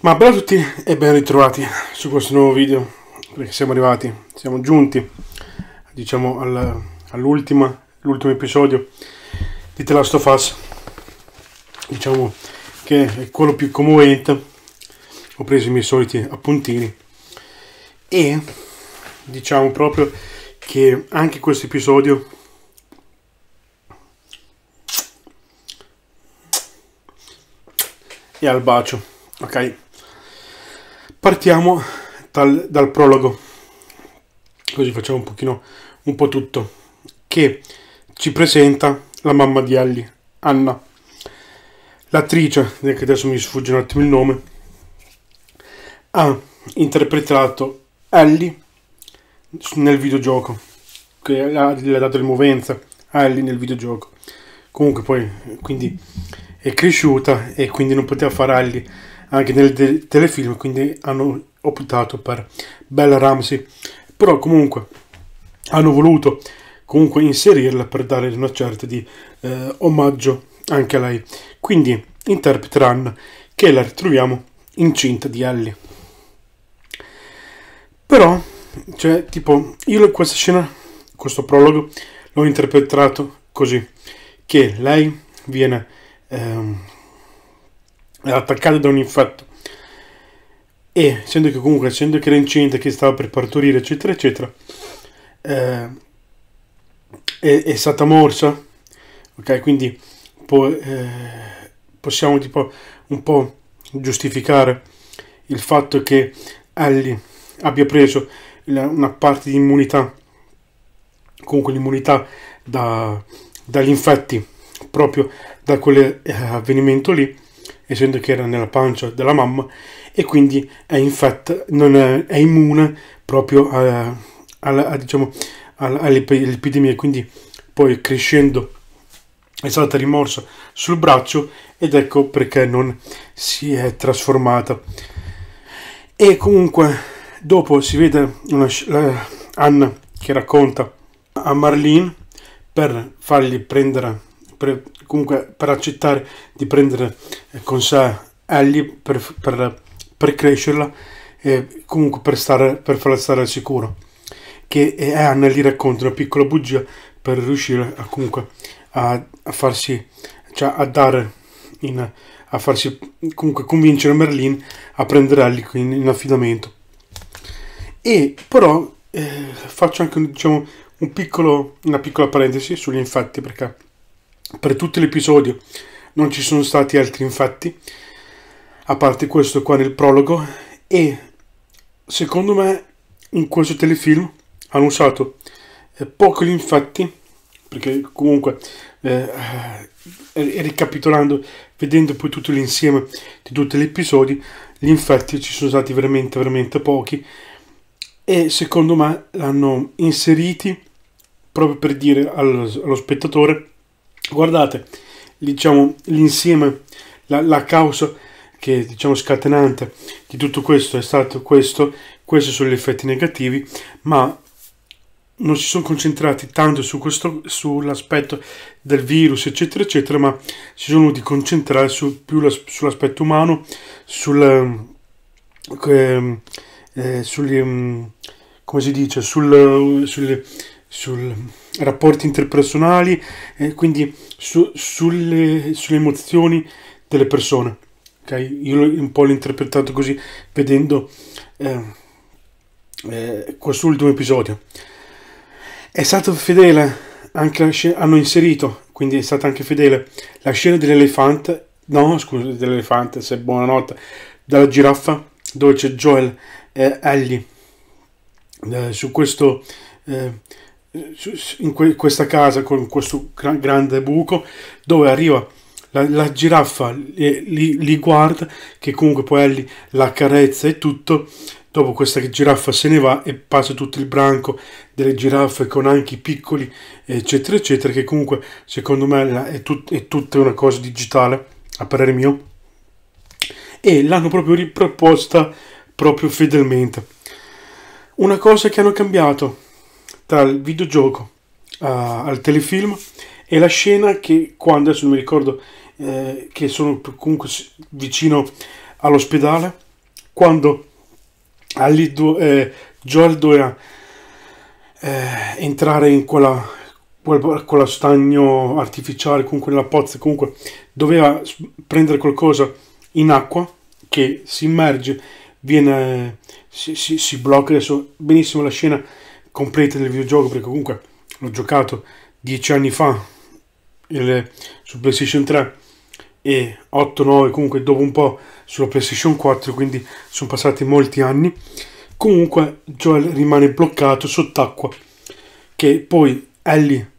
Ma bello a tutti e ben ritrovati su questo nuovo video perché siamo arrivati, siamo giunti diciamo al, all'ultimo episodio di The Last of Us diciamo che è quello più commovente ho preso i miei soliti appuntini e diciamo proprio che anche questo episodio è al bacio Ok? Partiamo dal, dal prologo, così facciamo un pochino un po' tutto, che ci presenta la mamma di Ellie, Anna. L'attrice, che adesso mi sfugge un attimo il nome, ha interpretato Ellie nel videogioco, che le ha dato le movenze a Ellie nel videogioco. Comunque poi, quindi è cresciuta e quindi non poteva fare Ellie anche nel te- telefilm, quindi hanno optato per Bella Ramsey. Però comunque hanno voluto comunque inserirla per dare una certa di eh, omaggio anche a lei. Quindi interpreteranno che la ritroviamo incinta di Ellie. Però, cioè, tipo, io questa scena, questo prologo, l'ho interpretato così, che lei viene eh, era attaccata da un infetto e essendo che comunque essendo che era incinta che stava per partorire eccetera eccetera eh, è, è, stata morsa ok quindi po eh, possiamo tipo un po' giustificare il fatto che Ellie abbia preso la, una parte di immunità comunque l'immunità da, dagli infetti proprio da quell'avvenimento lì essendo che era nella pancia della mamma, e quindi è infetta, non è, è immune proprio a, a, a, diciamo, alle epidemie, quindi poi crescendo è stata rimorsa sul braccio ed ecco perché non si è trasformata. E comunque dopo si vede una, la, Anna che racconta a Marlene per fargli prendere, per comunque per accettare di prendere eh, con sé Ellie per, per, per crescerla e comunque per, stare, per farla stare al sicuro che Anna gli racconta una piccola bugia per riuscire a, comunque a, a farsi cioè a dare in, a farsi comunque convincere Merlin a prendere Ellie in, in affidamento e però eh, faccio anche diciamo un piccolo, una piccola parentesi sugli infatti perché per tutto l'episodio non ci sono stati altri infatti, a parte questo qua nel prologo, e secondo me in questo telefilm hanno usato eh, poco gli infatti, perché comunque eh, eh ricapitolando, vedendo poi tutto l'insieme di tutti gli episodi, gli infatti ci sono stati veramente veramente pochi e secondo me l'hanno inseriti proprio per dire allo, allo spettatore Guardate, diciamo, l'insieme, la, la causa che diciamo scatenante di tutto questo è stato questo, questi sono gli effetti negativi, ma non si sono concentrati tanto su questo, sull'aspetto del virus, eccetera, eccetera, ma si sono dovuti concentrare su, più la, sull'aspetto umano, sul, eh, eh, sugli, mm, come si dice, sul, sulle sui rapporti interpersonali, eh, quindi su, sulle, sulle, emozioni delle persone. Okay? Io un po' l'ho interpretato così vedendo eh, eh, quest'ultimo episodio. È stato fedele anche la scena, hanno inserito, quindi è stata anche fedele, la scena dell'elefante, no scusa, dell'elefante, se buonanotte, dalla giraffa, dove c'è Joel e Ellie. Eh, su questo eh, in que- questa casa con questo gran- grande buco dove arriva la, la giraffa, li-, li, guarda, che comunque poi lì la carezza e tutto. Dopo questa giraffa se ne va e passa tutto il branco delle giraffe con anche i piccoli, eccetera, eccetera, che comunque secondo me è, tut- è tutta una cosa digitale, a parere mio. E l'hanno proprio riproposta proprio fedelmente. Una cosa che hanno cambiato, tra il videogioco uh, al telefilm e la scena che quando adesso non mi ricordo eh, che sono comunque vicino all'ospedale quando do, eh, Joel doveva eh, entrare in quella, quella, quella stagno artificiale comunque nella pozza comunque doveva prendere qualcosa in acqua che si immerge viene si, si, si blocca adesso benissimo la scena complete del videogioco perché comunque l'ho giocato dieci anni fa il, su PlayStation 3 e 8-9 comunque dopo un po' sulla PlayStation 4 quindi sono passati molti anni comunque Joel rimane bloccato sott'acqua che poi Ellie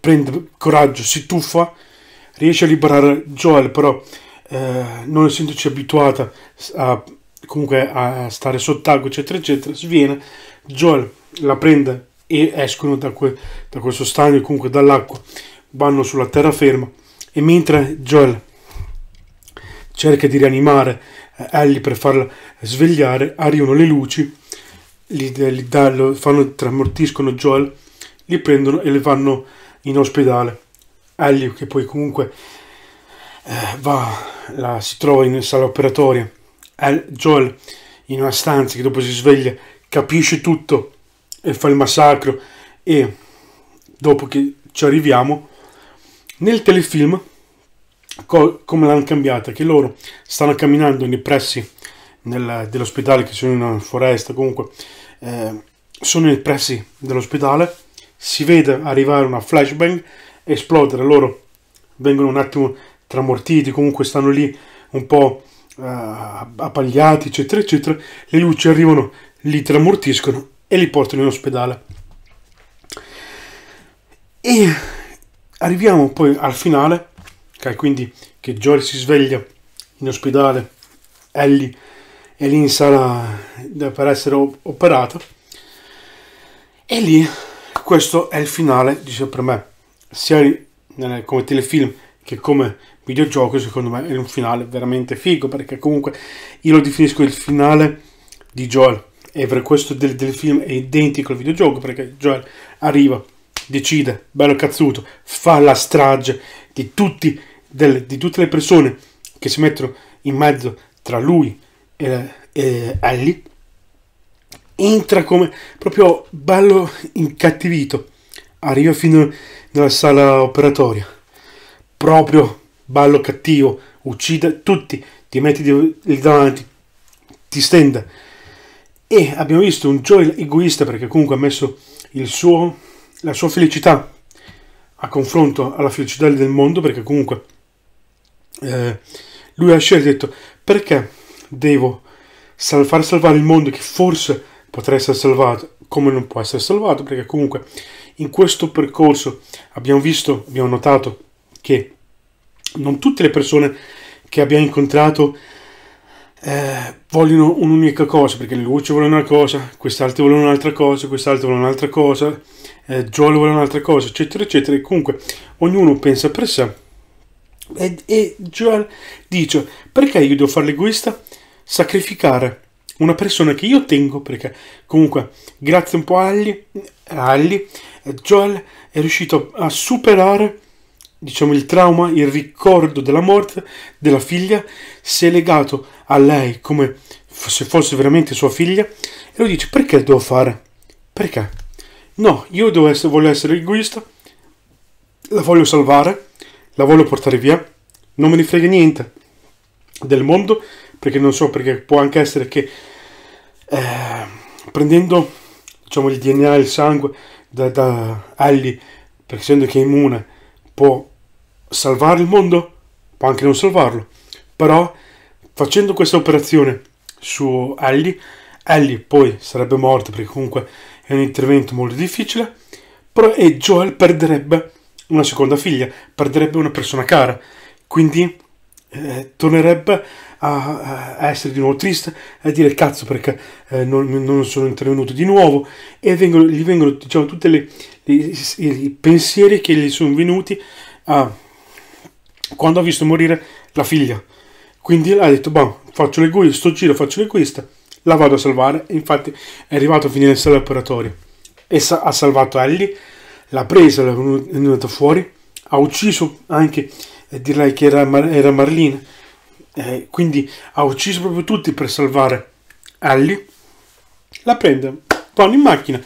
prende coraggio, si tuffa riesce a liberare Joel però eh, non essendoci abituata a comunque a stare sott'acqua eccetera eccetera sviene Joel la prende e escono da, que, da questo stagno comunque dall'acqua vanno sulla terraferma e mentre Joel cerca di rianimare Ellie eh, per farla svegliare arrivano le luci li, li da, fanno, tramortiscono Joel li prendono e le vanno in ospedale Ellie che poi comunque eh, va, la, si trova in sala operatoria Joel in una stanza che dopo si sveglia, capisce tutto e fa il massacro e dopo che ci arriviamo, nel telefilm co come l'hanno cambiata, che loro stanno camminando nei pressi dell'ospedale, che sono in una foresta comunque, eh, sono nei pressi dell'ospedale, si vede arrivare una flashbang, esplodere, loro vengono un attimo tramortiti, comunque stanno lì un po' appagliati, eccetera, eccetera, le luci arrivano, li tramortiscono e li portano in ospedale. E arriviamo poi al finale, okay, quindi che Jory si sveglia in ospedale, Ellie è lì in sala per essere operata. E lì questo è il finale, dice per me, sia come telefilm che come videogioco secondo me è un finale veramente figo perché comunque io lo definisco il finale di Joel e per questo del, del film è identico al videogioco perché Joel arriva, decide, bello cazzuto, fa la strage di, tutti, del, di tutte le persone che si mettono in mezzo tra lui e, e Ellie entra come proprio bello incattivito arriva fino nella sala operatoria proprio ballo cattivo, uccide tutti, ti metti lì davanti, ti stende. E abbiamo visto un Joel egoista perché comunque ha messo suo, la sua felicità a confronto alla felicità del mondo perché comunque eh, lui ha scelto e detto perché devo sal- far salvare il mondo che forse potrà essere salvato come non può essere salvato perché comunque in questo percorso abbiamo visto, abbiamo notato che non tutte le persone che abbiamo incontrato eh, vogliono un'unica cosa, perché Lucio vuole una cosa, quest'altro vuole un'altra cosa, quest'altro vuole un'altra cosa, eh, Giolo vuole un'altra cosa, eccetera, eccetera. E comunque ognuno pensa per sé. E, e Joel dice, perché io devo fare l'egoista? Sacrificare una persona che io tengo, perché comunque grazie un po' a Alli, Alli Joel è riuscito a superare diciamo il trauma, il ricordo della morte della figlia si è legato a lei come se fosse veramente sua figlia e lui dice perché devo fare? Perché? No, io devo essere, voglio essere egoista, la voglio salvare, la voglio portare via, non me ne frega niente del mondo perché non so perché può anche essere che eh, prendendo diciamo il DNA, il sangue da, da Ellie, perché essendo che è immune può salvare il mondo, può anche non salvarlo, però facendo questa operazione su Ellie, Ellie poi sarebbe morta perché comunque è un intervento molto difficile, però e Joel perderebbe una seconda figlia, perderebbe una persona cara, quindi eh, tornerebbe a, a, essere di nuovo triste, a dire cazzo perché eh, non, non, sono intervenuto di nuovo e vengono, gli vengono diciamo, tutti i pensieri che gli sono venuti a quando ha visto morire la figlia. Quindi ha detto, boh, faccio l'egoista, sto giro faccio l'egoista, la vado a salvare. E infatti è arrivato a finire in sala operatoria. E sa ha salvato Ellie, l'ha presa, l'ha venuta fuori, ha ucciso anche, eh, direi che era, Mar era Marlene, eh, quindi ha ucciso proprio tutti per salvare Ellie. La prende, vanno in macchina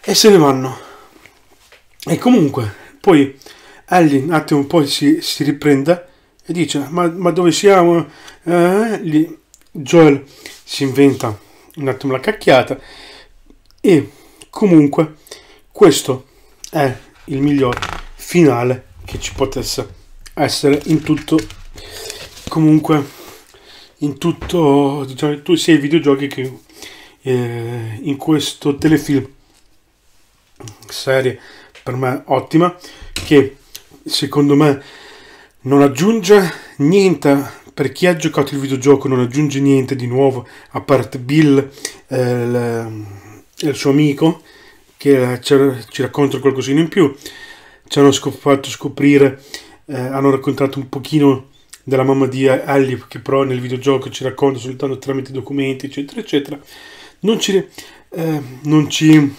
e se ne vanno. E comunque, poi Ellie un attimo poi si, si riprende e dice ma, ma dove siamo? Eh, lì Joel si inventa un attimo la cacchiata e comunque questo è il miglior finale che ci potesse essere in tutto comunque in tutto diciamo in tutti sia videogiochi che eh, in questo telefilm serie per me ottima che secondo me non aggiunge niente per chi ha giocato il videogioco non aggiunge niente di nuovo a parte Bill eh, il, suo amico che ci racconta qualcosina in più ci hanno fatto scoprire eh, hanno raccontato un pochino della mamma di Ellie che però nel videogioco ci racconta soltanto tramite documenti eccetera eccetera non ci, eh, non ci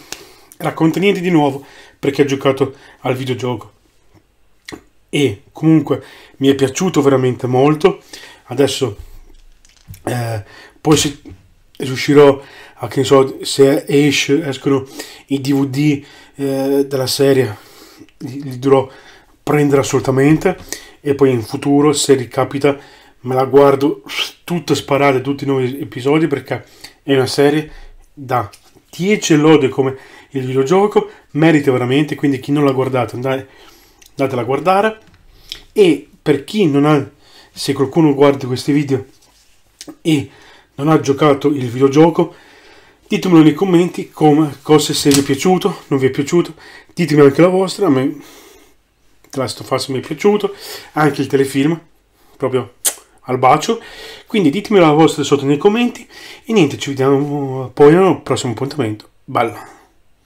racconta niente di nuovo perché ha giocato al videogioco e comunque mi è piaciuto veramente molto. Adesso eh, poi se riuscirò a che ne so, se esce, escono i DVD eh, della serie, li, dovrò prendere assolutamente e poi in futuro se ricapita me la guardo tutta sparata tutti i nuovi episodi perché è una serie da 10 lode come il videogioco merita veramente quindi chi non l'ha guardato andate, andatela a guardare e per chi non ha, se qualcuno guarda questi video e non ha giocato il videogioco, ditemelo nei commenti come, cosa se vi è piaciuto, non vi è piaciuto, ditemi anche la vostra, a me The Last mi è piaciuto, anche il telefilm, proprio al bacio, quindi ditemi la vostra sotto nei commenti e niente, ci vediamo poi al prossimo appuntamento, bella